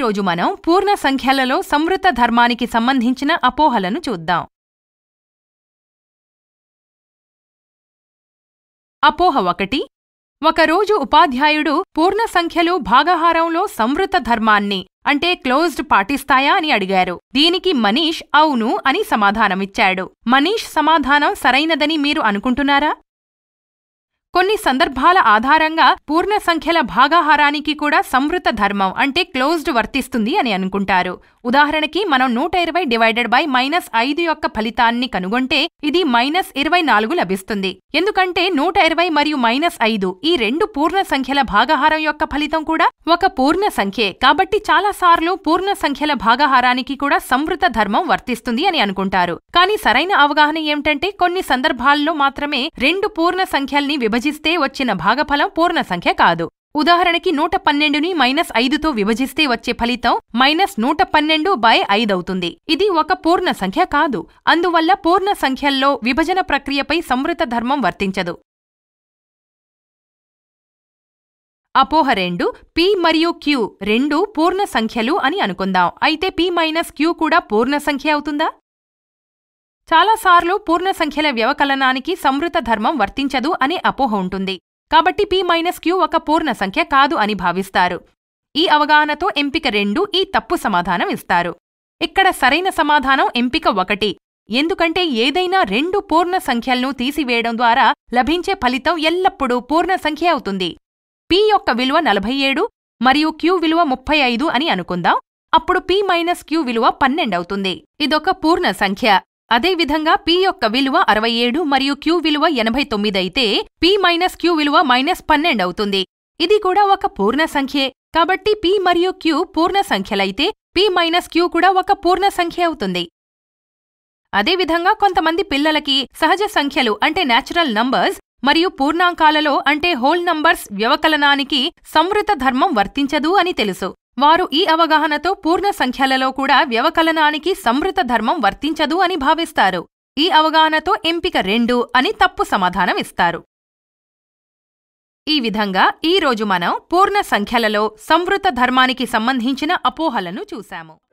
ఈరోజు మనం పూర్ణ సంఖ్యలలో సంవృత ధర్మానికి సంబంధించిన అపోహలను చూద్దాం అపోహ ఒకటి ఒకరోజు ఉపాధ్యాయుడు పూర్ణ సంఖ్యలు భాగహారంలో సంవృత ధర్మాన్ని అంటే క్లోజ్డ్ పాటిస్తాయా అని అడిగారు దీనికి మనీష్ అవును అని సమాధానమిచ్చాడు మనీష్ సమాధానం సరైనదని మీరు అనుకుంటున్నారా కొన్ని సందర్భాల ఆధారంగా పూర్ణ సంఖ్యల భాగాహారానికి కూడా సంవృత ధర్మం అంటే క్లోజ్డ్ వర్తిస్తుంది అని అనుకుంటారు ఉదాహరణకి మనం నూట ఇరవై డివైడెడ్ బై మైనస్ ఐదు యొక్క ఫలితాన్ని కనుగొంటే ఇది మైనస్ ఇరవై నాలుగు లభిస్తుంది ఎందుకంటే నూట ఇరవై మరియు మైనస్ ఐదు ఈ రెండు పూర్ణ సంఖ్యల భాగాహారం యొక్క ఫలితం కూడా ఒక పూర్ణ సంఖ్యే కాబట్టి చాలాసార్లు పూర్ణ సంఖ్యల భాగాహారానికి కూడా సంవృత ధర్మం వర్తిస్తుంది అని అనుకుంటారు కానీ సరైన అవగాహన ఏమిటంటే కొన్ని సందర్భాల్లో మాత్రమే రెండు పూర్ణ సంఖ్యల్ని విభజ విభజిస్తే వచ్చిన భాగఫలం పూర్ణ సంఖ్య కాదు ఉదాహరణకి నూట పన్నెండుని మైనస్ ఐదుతో విభజిస్తే వచ్చే ఫలితం మైనస్ నూట పన్నెండు బై ఐదవుతుంది ఇది ఒక పూర్ణ సంఖ్య కాదు అందువల్ల పూర్ణ సంఖ్యల్లో విభజన ప్రక్రియపై సంవృత ధర్మం వర్తించదు అపోహ రెండు పి మరియు క్యూ రెండు పూర్ణ సంఖ్యలు అని అనుకుందాం అయితే పి మైనస్ క్యూ కూడా పూర్ణ సంఖ్య అవుతుందా చాలాసార్లు పూర్ణ సంఖ్యల వ్యవకలనానికి సంవృత ధర్మం వర్తించదు అనే అపోహ ఉంటుంది కాబట్టి పి మైనస్ క్యూ ఒక పూర్ణ సంఖ్య కాదు అని భావిస్తారు ఈ అవగాహనతో ఎంపిక రెండు ఈ తప్పు సమాధానం ఇస్తారు ఇక్కడ సరైన సమాధానం ఎంపిక ఒకటి ఎందుకంటే ఏదైనా రెండు పూర్ణ సంఖ్యలను తీసివేయడం ద్వారా లభించే ఫలితం ఎల్లప్పుడూ పూర్ణ సంఖ్య అవుతుంది పి యొక్క విలువ నలభై ఏడు మరియు క్యూ విలువ ముప్పై ఐదు అని అనుకుందాం అప్పుడు పి మైనస్ క్యూ విలువ పన్నెండవుతుంది ఇదొక పూర్ణ సంఖ్య అదేవిధంగా పి యొక్క విలువ అరవై ఏడు మరియు క్యూ విలువ ఎనభై తొమ్మిది అయితే పి మైనస్ క్యూ విలువ మైనస్ పన్నెండు అవుతుంది ఇది కూడా ఒక పూర్ణ సంఖ్యే కాబట్టి పి మరియు క్యూ పూర్ణ సంఖ్యలైతే పి మైనస్ క్యూ కూడా ఒక పూర్ణ సంఖ్య అవుతుంది అదేవిధంగా కొంతమంది పిల్లలకి సహజ సంఖ్యలు అంటే నేచురల్ నంబర్స్ మరియు పూర్ణాంకాలలో అంటే హోల్ నంబర్స్ వ్యవకలనానికి సంవృత ధర్మం వర్తించదు అని తెలుసు వారు ఈ అవగాహనతో పూర్ణ సంఖ్యలలో కూడా వ్యవకలనానికి సమృత ధర్మం వర్తించదు అని భావిస్తారు ఈ అవగాహనతో ఎంపిక రెండు అని తప్పు సమాధానం ఇస్తారు ఈ విధంగా ఈరోజు మనం పూర్ణ సంఖ్యలలో సంవృత ధర్మానికి సంబంధించిన అపోహలను చూశాము